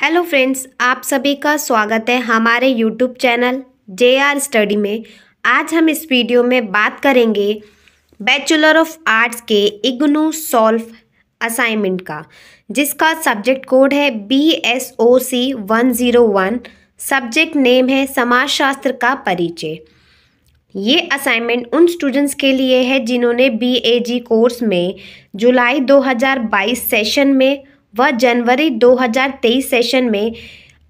hello friends आप सभी का स्वागत है हमारे YouTube channel J R study में आज हम इस वीडियो में बात करेंगे बैचलर ऑफ आर्ट्स के इग्नू सॉल्व असाइनमेंट का जिसका सब्जेक्ट कोड है B S O C one zero one subject name है समाजशास्त्र का परिचय ये असाइनमेंट उन स्टूडेंट्स के लिए है जिन्होंने बी ए जी कोर्स में जुलाई 2022 सेशन में वह जनवरी 2023 सेशन में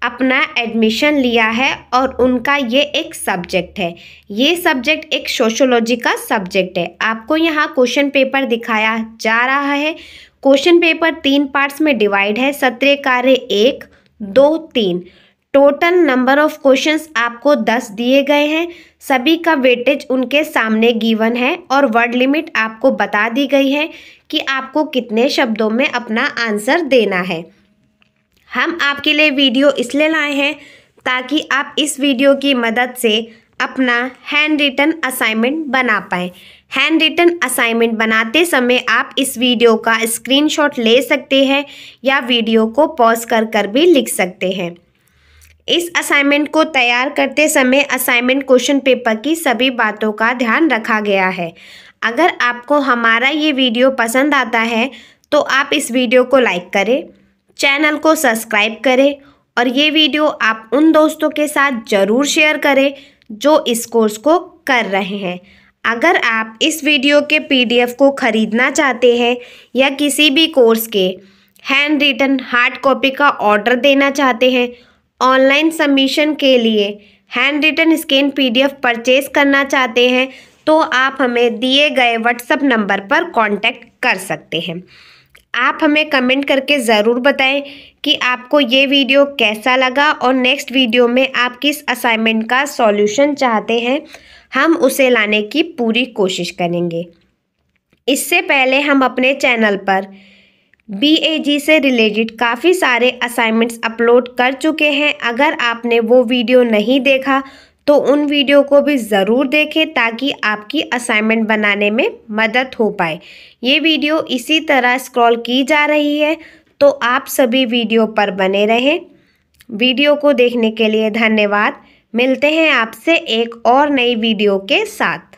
अपना एडमिशन लिया है और उनका ये एक सब्जेक्ट है ये सब्जेक्ट एक सोशोलॉजी का सब्जेक्ट है आपको यहाँ क्वेश्चन पेपर दिखाया जा रहा है क्वेश्चन पेपर तीन पार्ट्स में डिवाइड है सत्रह कार्य एक दो तीन टोटल नंबर ऑफ क्वेश्चंस आपको दस दिए गए हैं सभी का वेटेज उनके सामने गिवन है और वर्ड लिमिट आपको बता दी गई है कि आपको कितने शब्दों में अपना आंसर देना है हम आपके लिए वीडियो इसलिए लाए हैं ताकि आप इस वीडियो की मदद से अपना हैंड रिटन असाइनमेंट बना पाएँ हैंड रिटन असाइनमेंट बनाते समय आप इस वीडियो का स्क्रीनशॉट ले सकते हैं या वीडियो को पॉज कर कर भी लिख सकते हैं इस असाइनमेंट को तैयार करते समय असाइनमेंट क्वेश्चन पेपर की सभी बातों का ध्यान रखा गया है अगर आपको हमारा ये वीडियो पसंद आता है तो आप इस वीडियो को लाइक करें चैनल को सब्सक्राइब करें और ये वीडियो आप उन दोस्तों के साथ ज़रूर शेयर करें जो इस कोर्स को कर रहे हैं अगर आप इस वीडियो के पीडीएफ को ख़रीदना चाहते हैं या किसी भी कोर्स के हैंड रिटन हार्ड कॉपी का ऑर्डर देना चाहते हैं ऑनलाइन सबमिशन के लिए handwritten scan PDF purchase करना चाहते हैं तो आप हमें दिए गए व्हाट्सएप नंबर पर कांटेक्ट कर सकते हैं आप हमें कमेंट करके ज़रूर बताएं कि आपको ये वीडियो कैसा लगा और नेक्स्ट वीडियो में आप किस असाइनमेंट का सॉल्यूशन चाहते हैं हम उसे लाने की पूरी कोशिश करेंगे इससे पहले हम अपने चैनल पर जी से रिलेटेड काफ़ी सारे असाइनमेंट्स अपलोड कर चुके हैं अगर आपने वो वीडियो नहीं देखा तो उन वीडियो को भी ज़रूर देखें ताकि आपकी असाइनमेंट बनाने में मदद हो पाए ये वीडियो इसी तरह स्क्रॉल की जा रही है तो आप सभी वीडियो पर बने रहें वीडियो को देखने के लिए धन्यवाद मिलते हैं आपसे एक और नई वीडियो के साथ